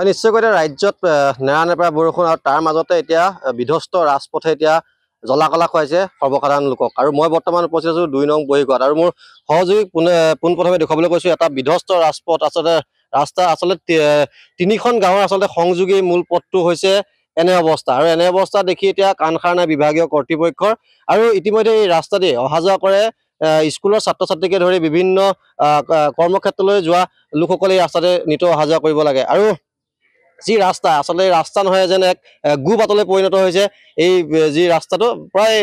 হয় নিশ্চয়কৈ এতিয়া ৰাজ্যত নেৰানেপেৰা বৰষুণ আৰু তাৰ মাজতে এতিয়া বিধ্বস্ত ৰাজপথে এতিয়া জলাকলা খুৱাইছে সৰ্বসাধাৰণ লোকক আৰু মই বৰ্তমান উপস্থিত আছোঁ দুই নং বহিগত আৰু মোৰ সহযোগীক পোনে পোনপ্ৰথমে দেখুৱাবলৈ কৈছোঁ এটা বিধ্বস্ত ৰাজপথ আচলতে ৰাস্তা আচলতে তিনিখন গাঁৱৰ আচলতে সংযোগী মূল পথটো হৈছে এনে অৱস্থা আৰু এনে অৱস্থা দেখি এতিয়া কাণখানা বিভাগীয় কৰ্তৃপক্ষৰ আৰু ইতিমধ্যে এই ৰাস্তাদি অহা যোৱা কৰে স্কুলৰ ছাত্ৰ ছাত্ৰীকে ধৰি বিভিন্ন কৰ্মক্ষেত্ৰলৈ যোৱা লোকসকলে এই ৰাস্তাতে নিতৌ অহা যোৱা কৰিব লাগে আৰু যি ৰাস্তা আচলতে ৰাস্তা নহয় যেন এক গু পাতলৈ পৰিণত হৈছে এই যি ৰাস্তাটো প্ৰায়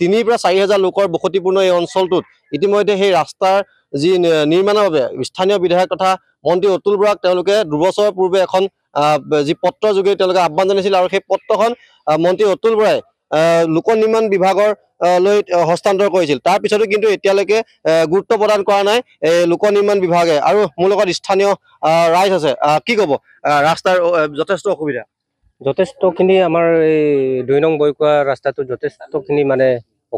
তিনিৰ পৰা চাৰি হাজাৰ লোকৰ বসতিপূৰ্ণ এই অঞ্চলটোত ইতিমধ্যে সেই ৰাস্তাৰ যি নিৰ্মাণৰ বাবে স্থানীয় বিধায়ক তথা মন্ত্ৰী অতুল বৰাক তেওঁলোকে দুবছৰৰ পূৰ্বে এখন যি পত্ৰৰ যোগেদি তেওঁলোকে আহ্বান জনাইছিল আৰু সেই পত্ৰখন মন্ত্ৰী অতুল বৰাই লোক নিৰ্মাণ বিভাগৰ লৈ হস্তান্তৰ কৰিছিল তাৰ পিছতো কিন্তু এতিয়ালৈকে গুরুত্ব প্রদান করা নাই লোক নির্মাণ বিভাগে আর মূলত স্থানীয় রাইজ আছে কি কব রাস্তার যথেষ্ট অসুবিধা যথেষ্টখিনি আমার এই দুই নং বৈকুয়া যথেষ্ট খিনি মানে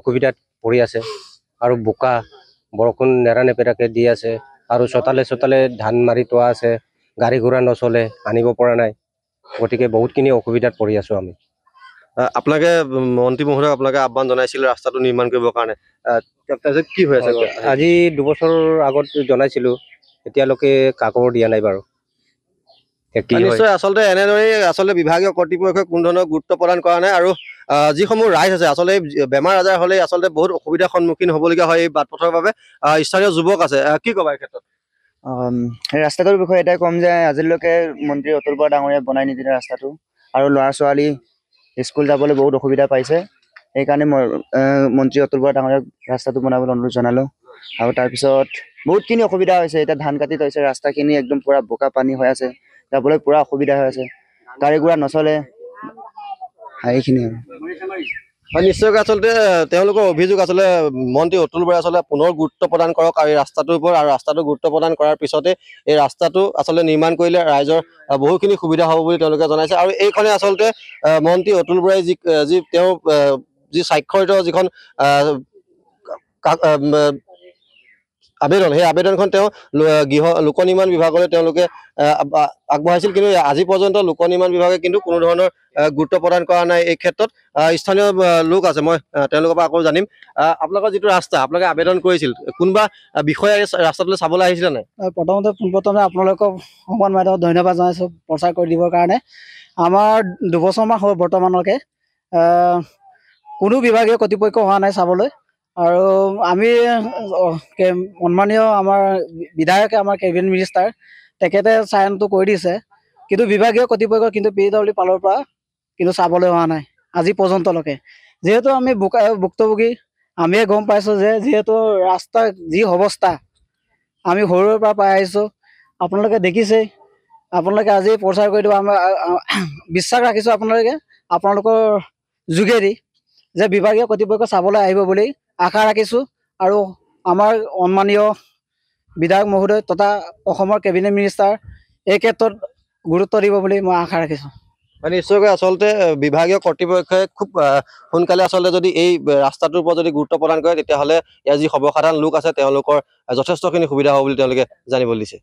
অসুবিধা পড়ে আছে আর বোকা বরষুণ নেড়া নেপেড়াকে দি আছে আর চোতালে চোতালে ধান মারি তোয়া আছে গাড়ি ঘোড়া নচলে আনিব পৰা নাই গতিকে বহুতখিনি অসুবিধাত পড়ে আছো আমি আপোনালোকে মন্ত্ৰী মহোদয় আপোনালোকে আহ্বান জনাইছিল ৰাস্তাটো নিৰ্মাণ কৰিবৰ কাৰণে কি হৈ আছে আজি দুবছৰ আগত জনাইছিলোঁ এতিয়ালৈকে কাকৰ দিয়া নাই বাৰু নিশ্চয় আচলতে এনেদৰেই আচলতে বিভাগীয় কৰ্তৃপক্ষই কোনো ধৰণৰ গুৰুত্ব প্ৰদান কৰা নাই আৰু যিসমূহ ৰাইজ আছে আচলতে বেমাৰ আজাৰ হ'লে আচলতে বহুত অসুবিধাৰ সন্মুখীন হ'বলগীয়া হয় এই বাট পথৰ বাবে স্থানীয় যুৱক আছে কি ক'বা এই ক্ষেত্ৰত ৰাস্তাটোৰ বিষয়ে এটাই ক'ম যে আজিলৈকে মন্ত্ৰী অতুল বৰা ডাঙৰীয়াই বনাই নিদিলে ৰাস্তাটো আৰু ল'ৰা ছোৱালী স্কুল যাবলৈ বহুত অসুবিধা পাইছে সেইকাৰণে মই মন্ত্ৰী অতুল বৰা ডাঙৰীয়াক ৰাস্তাটো বনাবলৈ অনুৰোধ জনালোঁ আৰু তাৰপিছত বহুতখিনি অসুবিধা হৈছে এতিয়া ধান কাটি থৈছে ৰাস্তাখিনি একদম পূৰা বোকা পানী হৈ আছে যাবলৈ পূৰা অসুবিধা হৈ আছে গাড়ী গুৰা নচলে এইখিনিয়ে আৰু হয় নিশ্চয়কৈ আচলতে তেওঁলোকৰ অভিযোগ আচলতে মন্ত্ৰী অতুল বৰাই আচলতে পুনৰ গুৰুত্ব প্ৰদান কৰক আৰু এই ৰাস্তাটোৰ ওপৰত আৰু ৰাস্তাটো গুৰুত্ব প্ৰদান কৰাৰ পিছতে এই ৰাস্তাটো আচলতে নিৰ্মাণ কৰিলে ৰাইজৰ বহুখিনি সুবিধা হ'ব বুলি তেওঁলোকে জনাইছে আৰু এইখনে আচলতে মন্ত্ৰী অতুল বৰাই যি যি তেওঁ যি স্বাক্ষৰিত যিখন আবেদন সেই আবেদনখন তেওঁ গৃহ লোক নিৰ্মাণ বিভাগলৈ তেওঁলোকে আগবঢ়াইছিল কিন্তু আজি পৰ্যন্ত লোক নিৰ্মাণ বিভাগে কিন্তু কোনো ধৰণৰ গুৰুত্ব প্ৰদান কৰা নাই এই ক্ষেত্ৰত স্থানীয় লোক আছে মই তেওঁলোকৰ পৰা আকৌ জানিম আপোনালোকৰ যিটো ৰাস্তা আপোনালোকে আবেদন কৰিছিল কোনোবা বিষয়ে ৰাস্তাটোলৈ চাবলৈ আহিছিলে নাই প্ৰথমতে পোনপ্ৰথমে আপোনালোকক সংবাদ মাধ্যমত ধন্যবাদ জনাইছোঁ প্ৰচাৰ কৰি দিবৰ কাৰণে আমাৰ দুবছৰমান হ'ল বৰ্তমানলৈকে কোনো বিভাগীয় কৰ্তৃপক্ষ হোৱা নাই চাবলৈ আৰু আমি সন্মানীয় আমাৰ বিধায়কে আমাৰ কেবিনেট মিনিষ্টাৰ তেখেতে চায়নটো কৰি দিছে কিন্তু বিভাগীয় কৰ্তৃপক্ষ কিন্তু পি ডব্লিউ পালৰ পৰা কিন্তু চাবলৈ অহা নাই আজি পৰ্যন্তলৈকে যিহেতু আমি বোকা ভুক্তভোগী আমিয়ে গম পাইছোঁ যে যিহেতু ৰাস্তা যি অৱস্থা আমি সৰুৰে পৰা পাই আহিছোঁ আপোনালোকে দেখিছেই আপোনালোকে আজি প্ৰচাৰ কৰি দিব আমাৰ বিশ্বাস ৰাখিছোঁ আপোনালোকে আপোনালোকৰ যোগেদি যে বিভাগীয় কৰ্তৃপক্ষ চাবলৈ আহিব বুলি আশা ৰাখিছো আৰু আমাৰ অন্মানীয় বিধায়ক মহোদয় তথা অসমৰ কেবিনেট মিনিষ্টাৰ এই ক্ষেত্ৰত গুৰুত্ব দিব বুলি মই আশা ৰাখিছো মানে নিশ্চয়কৈ আচলতে বিভাগীয় কৰ্তৃপক্ষই খুব সোনকালে আচলতে যদি এই ৰাস্তাটোৰ ওপৰত যদি গুৰুত্ব প্ৰদান কৰে তেতিয়াহলে ইয়াৰ যি সৰ্বসাধাৰণ লোক আছে তেওঁলোকৰ যথেষ্টখিনি সুবিধা হ'ব বুলি তেওঁলোকে জানিবলৈ দিছে